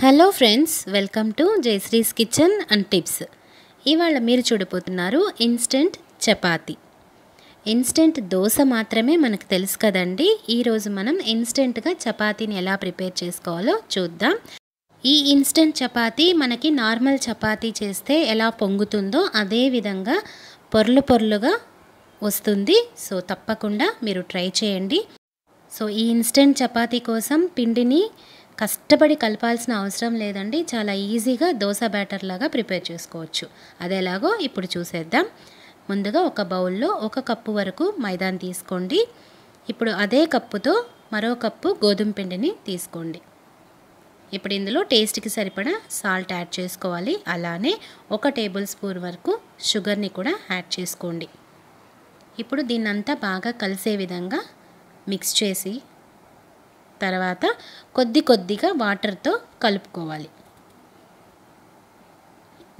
hello friends welcome to Jayashree's kitchen and tips ఇవాళ మీరు చూడబోతున్నారు ఇన్స్టెంట్ చపాతి ఇన్స్టెంట్ దోశ మాత్రమే మనకు తెలుసు కదండి ఈరోజు మనం ఇన్స్టెంట్గా చపాతీని ఎలా ప్రిపేర్ చేసుకోవాలో చూద్దాం ఈ ఇన్స్టెంట్ చపాతి మనకి నార్మల్ చపాతీ చేస్తే ఎలా పొంగుతుందో అదే విధంగా పొర్లు పొరలుగా వస్తుంది సో తప్పకుండా మీరు ట్రై చేయండి సో ఈ ఇన్స్టెంట్ చపాతీ కోసం పిండిని కష్టపడి కలపాల్సిన అవసరం లేదండి చాలా ఈజీగా దోశ బ్యాటర్ లాగా ప్రిపేర్ చేసుకోవచ్చు అదేలాగో ఇప్పుడు చూసేద్దాం ముందుగా ఒక బౌల్లో ఒక కప్పు వరకు మైదాన్ తీసుకోండి ఇప్పుడు అదే కప్పుతో మరో కప్పు గోధుమ పిండిని తీసుకోండి ఇప్పుడు ఇందులో టేస్ట్కి సరిపడా సాల్ట్ యాడ్ చేసుకోవాలి అలానే ఒక టేబుల్ స్పూన్ వరకు షుగర్ని కూడా యాడ్ చేసుకోండి ఇప్పుడు దీన్నంతా బాగా కలిసే విధంగా మిక్స్ చేసి తర్వాత కొద్ది కొద్దిగా వాటర్తో కలుపుకోవాలి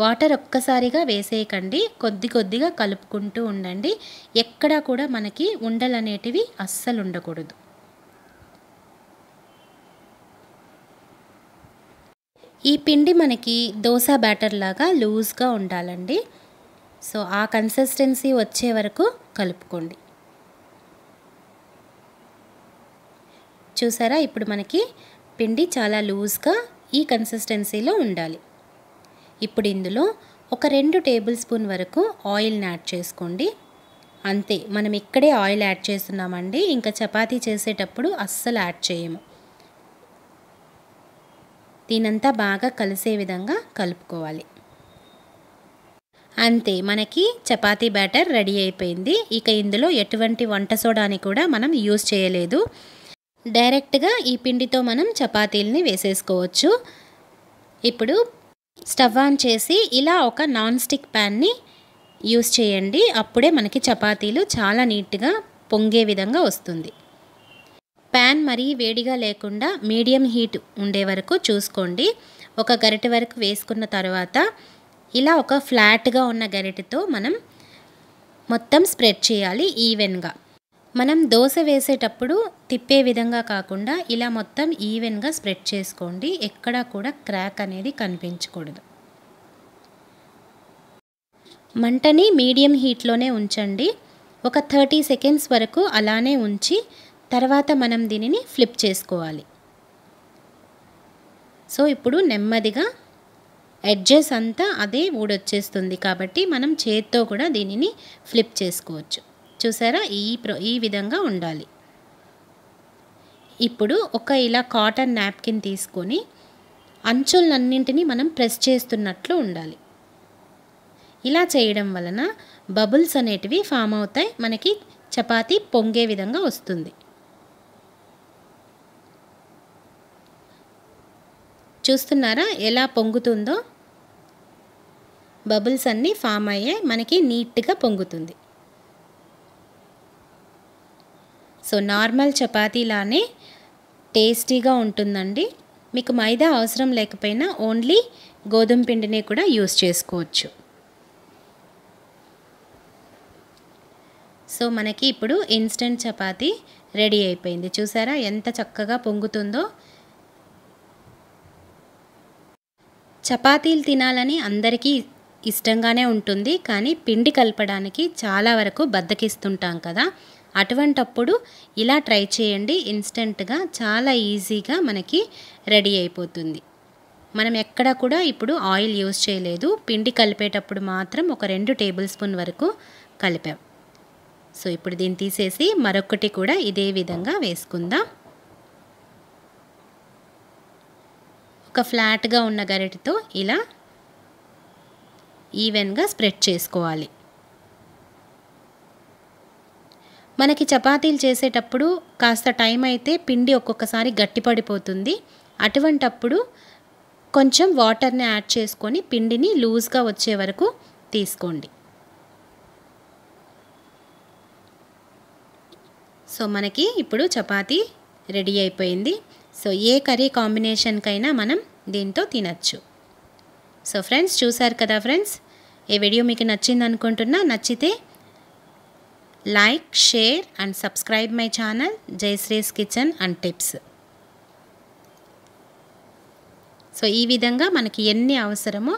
వాటర్ ఒక్కసారిగా వేసేయకండి కొద్ది కొద్దిగా కలుపుకుంటూ ఉండండి ఎక్కడా కూడా మనకి ఉండలు అనేటివి అస్సలు ఉండకూడదు ఈ పిండి మనకి దోశ బ్యాటర్ లాగా లూజ్గా ఉండాలండి సో ఆ కన్సిస్టెన్సీ వచ్చే వరకు కలుపుకోండి చూసారా ఇప్పుడు మనకి పిండి చాలా లూజ్గా ఈ కన్సిస్టెన్సీలో ఉండాలి ఇప్పుడు ఇందులో ఒక రెండు టేబుల్ స్పూన్ వరకు ఆయిల్ని యాడ్ చేసుకోండి అంతే మనం ఇక్కడే ఆయిల్ యాడ్ చేస్తున్నామండి ఇంకా చపాతీ చేసేటప్పుడు అస్సలు యాడ్ చేయము దీనంతా బాగా కలిసే విధంగా కలుపుకోవాలి అంతే మనకి చపాతీ బ్యాటర్ రెడీ అయిపోయింది ఇక ఇందులో ఎటువంటి వంట సోడాని కూడా మనం యూస్ చేయలేదు డైరెక్ట్గా ఈ పిండితో మనం చపాతీలని వేసేసుకోవచ్చు ఇప్పుడు స్టవ్ ఆన్ చేసి ఇలా ఒక నాన్ స్టిక్ ప్యాన్ని యూస్ చేయండి అప్పుడే మనకి చపాతీలు చాలా నీట్గా పొంగే విధంగా వస్తుంది ప్యాన్ మరీ వేడిగా లేకుండా మీడియం హీట్ ఉండే వరకు చూసుకోండి ఒక గరిటె వరకు వేసుకున్న తర్వాత ఇలా ఒక ఫ్లాట్గా ఉన్న గరిటెతో మనం మొత్తం స్ప్రెడ్ చేయాలి ఈవెన్గా మనం దోశ వేసేటప్పుడు తిప్పే విధంగా కాకుండా ఇలా మొత్తం ఈవెన్గా స్ప్రెడ్ చేసుకోండి ఎక్కడా కూడా క్రాక్ అనేది కనిపించకూడదు మంటని మీడియం హీట్లోనే ఉంచండి ఒక థర్టీ సెకండ్స్ వరకు అలానే ఉంచి తర్వాత మనం దీనిని ఫ్లిప్ చేసుకోవాలి సో ఇప్పుడు నెమ్మదిగా ఎడ్జెస్ అంతా అదే ఊడొచ్చేస్తుంది కాబట్టి మనం చేత్తో కూడా దీనిని ఫ్లిప్ చేసుకోవచ్చు చూసారా ఈ ఈ విధంగా ఉండాలి ఇప్పుడు ఒక ఇలా కాటన్ నాప్కిన్ తీసుకొని అంచులన్నింటినీ మనం ప్రెస్ చేస్తున్నట్లు ఉండాలి ఇలా చేయడం వలన బబుల్స్ అనేటివి ఫామ్ అవుతాయి మనకి చపాతీ పొంగే విధంగా వస్తుంది చూస్తున్నారా ఎలా పొంగుతుందో బబుల్స్ అన్నీ ఫామ్ అయ్యాయి మనకి నీట్గా పొంగుతుంది సో నార్మల్ చపాతీలానే టేస్టీగా ఉంటుందండి మీకు మైదా అవసరం లేకపోయినా ఓన్లీ గోధుమ పిండిని కూడా యూస్ చేసుకోవచ్చు సో మనకి ఇప్పుడు ఇన్స్టెంట్ చపాతీ రెడీ అయిపోయింది చూసారా ఎంత చక్కగా పొంగుతుందో చపాతీలు తినాలని అందరికీ ఇష్టంగానే ఉంటుంది కానీ పిండి కలపడానికి చాలా వరకు బద్దకిస్తుంటాం కదా అటువంటప్పుడు ఇలా ట్రై చేయండి ఇన్స్టెంట్గా చాలా ఈజీగా మనకి రెడీ అయిపోతుంది మనం ఎక్కడా కూడా ఇప్పుడు ఆయిల్ యూజ్ చేయలేదు పిండి కలిపేటప్పుడు మాత్రం ఒక రెండు టేబుల్ స్పూన్ వరకు కలిపాం సో ఇప్పుడు దీన్ని తీసేసి మరొకటి కూడా ఇదే విధంగా వేసుకుందాం ఒక ఫ్లాట్గా ఉన్న గరిటతో ఇలా ఈవెన్గా స్ప్రెడ్ చేసుకోవాలి మనకి చపాతీలు చేసేటప్పుడు కాస్త టైం అయితే పిండి ఒక్కొక్కసారి గట్టిపడిపోతుంది అటువంటప్పుడు కొంచెం వాటర్ని యాడ్ చేసుకొని పిండిని లూజ్గా వచ్చే వరకు తీసుకోండి సో మనకి ఇప్పుడు చపాతీ రెడీ అయిపోయింది సో ఏ కర్రీ కాంబినేషన్కైనా మనం దీంతో తినచ్చు సో ఫ్రెండ్స్ చూసారు కదా ఫ్రెండ్స్ ఈ వీడియో మీకు నచ్చింది అనుకుంటున్నా నచ్చితే like share and subscribe my channel Jayashree's kitchen and tips so ఈ విధంగా మనకి ఎన్ని అవసరమో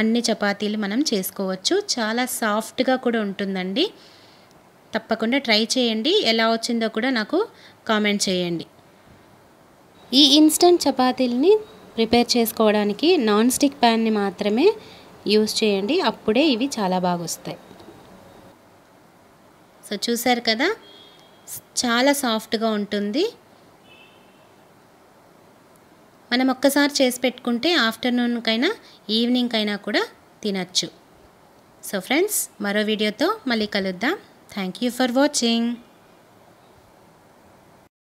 అన్ని చపాతీలు మనం చేసుకోవచ్చు చాలా సాఫ్ట్గా కూడా ఉంటుందండి తప్పకుండా ట్రై చేయండి ఎలా వచ్చిందో కూడా నాకు కామెంట్ చేయండి ఈ ఇన్స్టంట్ చపాతీలని ప్రిపేర్ చేసుకోవడానికి నాన్ స్టిక్ ప్యాన్ని మాత్రమే యూస్ చేయండి అప్పుడే ఇవి చాలా బాగా వస్తాయి సో చూసారు కదా చాలా సాఫ్ట్గా ఉంటుంది మనం ఒక్కసారి చేసి పెట్టుకుంటే ఆఫ్టర్నూన్కైనా ఈవినింగ్కైనా కూడా తినచ్చు సో ఫ్రెండ్స్ మరో వీడియోతో మళ్ళీ కలుద్దాం థ్యాంక్ యూ ఫర్ వాచింగ్